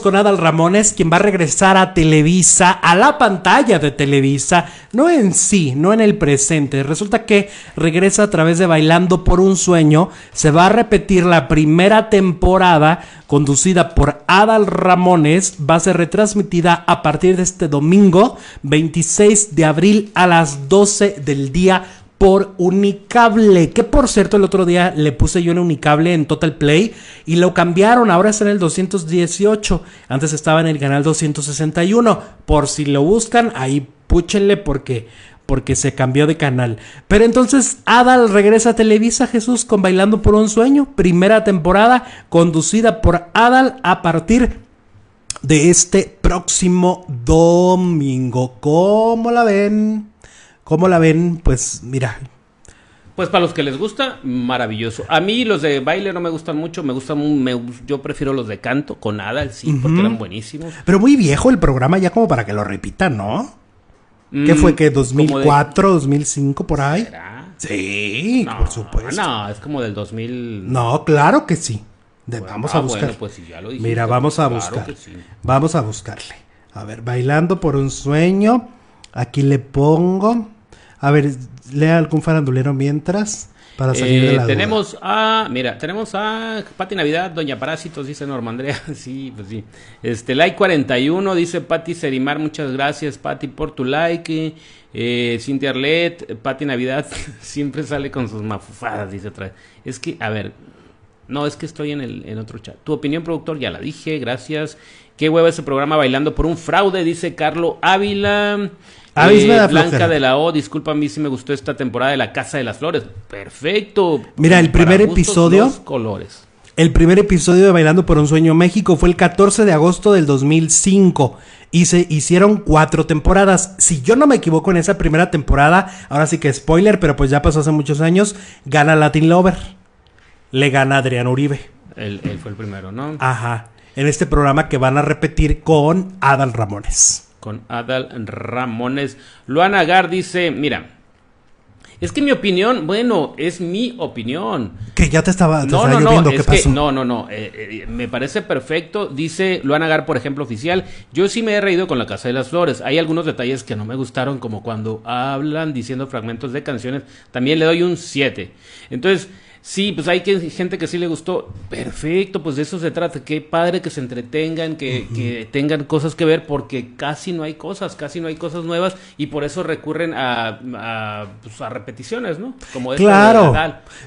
con Adal Ramones, quien va a regresar a Televisa, a la pantalla de Televisa, no en sí, no en el presente. Resulta que regresa a través de Bailando por un Sueño. Se va a repetir la primera temporada conducida por Adal Ramones. Va a ser retransmitida a partir de este domingo 26 de abril a las 12 del día por Unicable, que por cierto el otro día le puse yo en Unicable en Total Play y lo cambiaron, ahora está en el 218, antes estaba en el canal 261, por si lo buscan, ahí púchenle porque porque se cambió de canal. Pero entonces Adal regresa a Televisa Jesús con Bailando por un Sueño, primera temporada conducida por Adal a partir de este próximo domingo. ¿Cómo la ven? ¿Cómo la ven? Pues mira. Pues para los que les gusta, maravilloso. A mí los de baile no me gustan mucho, me gustan, yo prefiero los de canto, con nada, sí, porque eran buenísimos. Pero muy viejo el programa ya como para que lo repitan, ¿no? ¿Qué mm, fue que 2004, 2005 por ahí? Sí, por supuesto. No, es como del 2000. No, claro que sí. vamos a pues, buscar. Mira, vamos a buscar. Vamos a buscarle. A ver, bailando por un sueño. Aquí le pongo. A ver, lea algún farandulero mientras para salir de eh, Tenemos a, mira, tenemos a Pati Navidad, Doña Parásitos, dice Norma Andrea. sí, pues sí. Este, like 41, dice Pati Cerimar muchas gracias, Pati, por tu like. Eh, Cintia Arlet, Pati Navidad, siempre sale con sus mafufadas, dice otra vez. Es que, a ver, no, es que estoy en, el, en otro chat. Tu opinión, productor, ya la dije, gracias. Qué hueva ese programa bailando por un fraude, dice Carlo Ávila. Eh, Blanca de la O, disculpa a mí si me gustó esta temporada de La Casa de las Flores. Perfecto. Mira, el primer episodio. colores. El primer episodio de Bailando por un Sueño México fue el 14 de agosto del 2005 y se hicieron cuatro temporadas. Si yo no me equivoco en esa primera temporada, ahora sí que spoiler, pero pues ya pasó hace muchos años, gana Latin Lover. Le gana Adrián Uribe. Él, fue el primero, ¿no? Ajá. En este programa que van a repetir con Adal Ramones con Adal Ramones. Luana Agar dice, mira, es que mi opinión, bueno, es mi opinión. Que ya te estaba, no, no, no, no, no, no, me parece perfecto. Dice Luan Agar, por ejemplo, oficial, yo sí me he reído con la Casa de las Flores. Hay algunos detalles que no me gustaron, como cuando hablan diciendo fragmentos de canciones. También le doy un 7. Entonces, Sí, pues hay gente que sí le gustó. Perfecto, pues de eso se trata. Qué padre que se entretengan, que, que, tengan cosas que ver, porque casi no hay cosas, casi no hay cosas nuevas y por eso recurren a, a, pues, repeticiones, ¿no? Como claro.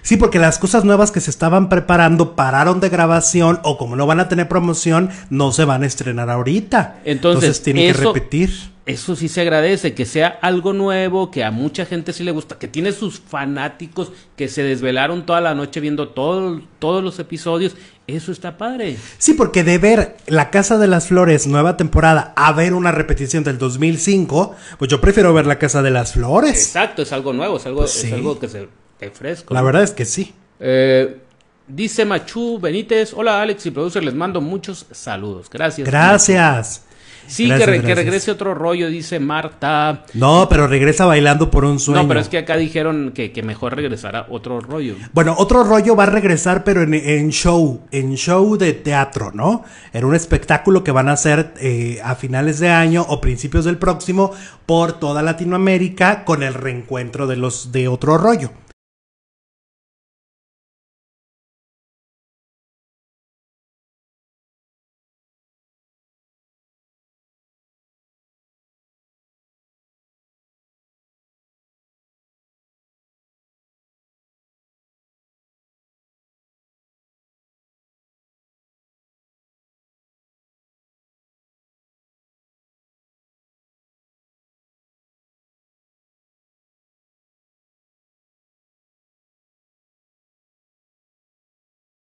Sí, porque las cosas nuevas que se estaban preparando pararon de grabación o como no van a tener promoción, no se van a estrenar ahorita. Entonces, tienen que repetir eso sí se agradece, que sea algo nuevo, que a mucha gente sí le gusta, que tiene sus fanáticos que se desvelaron toda la noche viendo todos los episodios. Eso está padre. Sí, porque de ver La Casa de las Flores, nueva temporada, a ver una repetición del 2005, pues yo prefiero ver La Casa de las Flores. Exacto, es algo nuevo, es algo, pues algo que se fresco La verdad es que sí. Eh, dice Machu Benítez, hola Alex y producer, les mando muchos saludos. Gracias. Gracias. Sí, que, regrese otro rollo, dice Marta. No, pero regresa bailando por un sueño. No, pero es que acá dijeron que, que mejor regresará otro rollo. Bueno, otro rollo va a regresar, pero en, show, en show de teatro, ¿no? En un espectáculo que van a hacer eh, a finales de año o principios del próximo por toda Latinoamérica con el reencuentro de los de otro rollo.